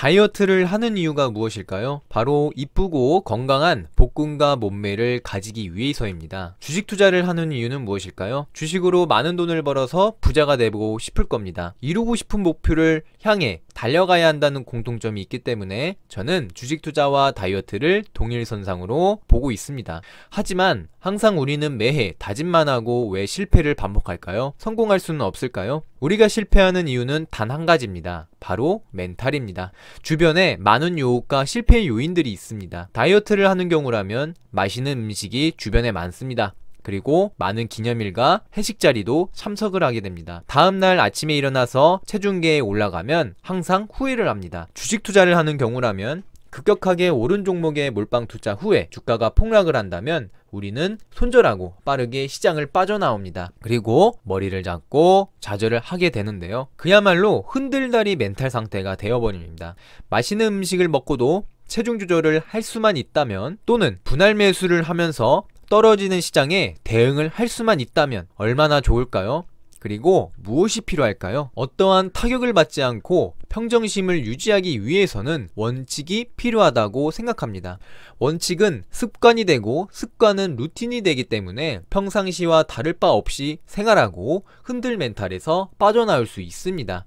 다이어트를 하는 이유가 무엇일까요? 바로 이쁘고 건강한 복근과 몸매를 가지기 위해서입니다. 주식 투자를 하는 이유는 무엇일까요? 주식으로 많은 돈을 벌어서 부자가 되고 싶을 겁니다. 이루고 싶은 목표를 향해 달려가야 한다는 공통점이 있기 때문에 저는 주식 투자와 다이어트를 동일선상으로 보고 있습니다. 하지만 항상 우리는 매해 다짐만 하고 왜 실패를 반복할까요? 성공할 수는 없을까요? 우리가 실패하는 이유는 단 한 가지입니다. 바로 멘탈입니다. 주변에 많은 요혹과 실패 요인들이 있습니다. 다이어트를 하는 경우라면 맛있는 음식이 주변에 많습니다. 그리고 많은 기념일과 회식 자리도 참석을 하게 됩니다. 다음날 아침에 일어나서 체중계에 올라가면 항상 후회를 합니다. 주식 투자를 하는 경우라면 급격하게 오른 종목에 몰빵 투자 후에 주가가 폭락을 한다면 우리는 손절하고 빠르게 시장을 빠져나옵니다. 그리고 머리를 잡고 좌절을 하게 되는데요. 그야말로 흔들다리 멘탈 상태가 되어버립니다. 맛있는 음식을 먹고도 체중 조절을 할 수만 있다면 또는 분할 매수를 하면서 떨어지는 시장에 대응을 할 수만 있다면 얼마나 좋을까요? 그리고 무엇이 필요할까요? 어떠한 타격을 받지 않고 평정심을 유지하기 위해서는 원칙이 필요하다고 생각합니다. 원칙은 습관이 되고 습관은 루틴이 되기 때문에 평상시와 다를 바 없이 생활하고 흔들 멘탈에서 빠져나올 수 있습니다.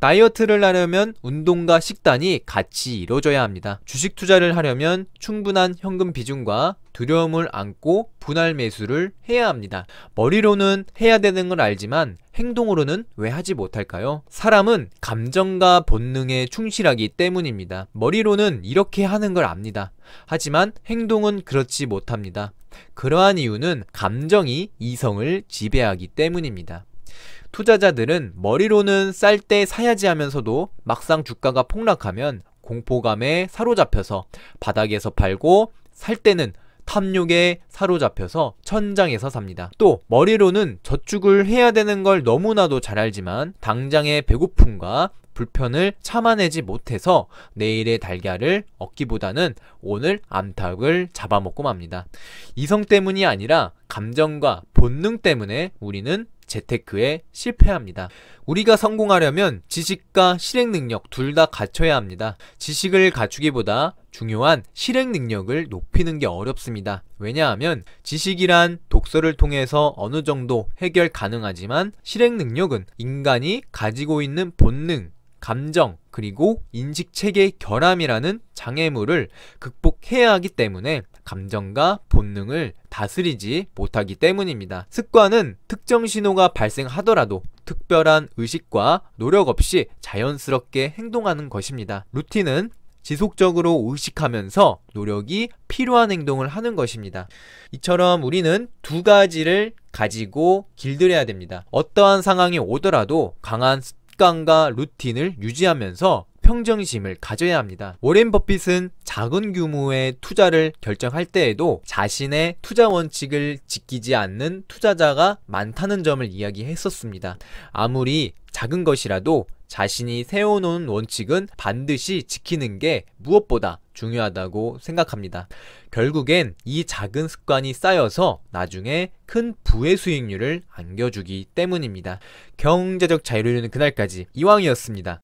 다이어트를 하려면 운동과 식단이 같이 이루어져야 합니다. 주식 투자를 하려면 충분한 현금 비중과 두려움을 안고 분할 매수를 해야 합니다. 머리로는 해야 되는 걸 알지만 행동으로는 왜 하지 못할까요? 사람은 감정과 본능에 충실하기 때문입니다. 머리로는 이렇게 하는 걸 압니다. 하지만 행동은 그렇지 못합니다. 그러한 이유는 감정이 이성을 지배하기 때문입니다. 투자자들은 머리로는 쌀 때 사야지 하면서도 막상 주가가 폭락하면 공포감에 사로잡혀서 바닥에서 팔고 살 때는 탐욕에 사로잡혀서 천장에서 삽니다. 또 머리로는 저축을 해야 되는 걸 너무나도 잘 알지만 당장의 배고픔과 불편을 참아내지 못해서 내일의 달걀을 얻기보다는 오늘 암탉을 잡아먹고 맙니다. 이성 때문이 아니라 감정과 본능 때문에 우리는 재테크에 실패합니다. 우리가 성공하려면 지식과 실행 능력 둘 다 갖춰야 합니다. 지식을 갖추기보다 중요한 실행 능력을 높이는 게 어렵습니다. 왜냐하면 지식이란 독서를 통해서 어느 정도 해결 가능하지만 실행 능력은 인간이 가지고 있는 본능, 감정, 그리고 인식체계 결함이라는 장애물을 극복해야 하기 때문에 감정과 본능을 다스리지 못하기 때문입니다. 습관은 특정 신호가 발생하더라도 특별한 의식과 노력 없이 자연스럽게 행동하는 것입니다. 루틴은 지속적으로 의식하면서 노력이 필요한 행동을 하는 것입니다. 이처럼 우리는 두 가지를 가지고 길들여야 됩니다. 어떠한 상황이 오더라도 강한 습관과 루틴을 유지하면서 평정심을 가져야 합니다. 워렌 버핏은 작은 규모의 투자를 결정할 때에도 자신의 투자 원칙을 지키지 않는 투자자가 많다는 점을 이야기했었습니다. 아무리 작은 것이라도 자신이 세워놓은 원칙은 반드시 지키는 게 무엇보다 중요하다고 생각합니다. 결국엔 이 작은 습관이 쌓여서 나중에 큰 부의 수익률을 안겨주기 때문입니다. 경제적 자유로는 그날까지 이왕이었습니다.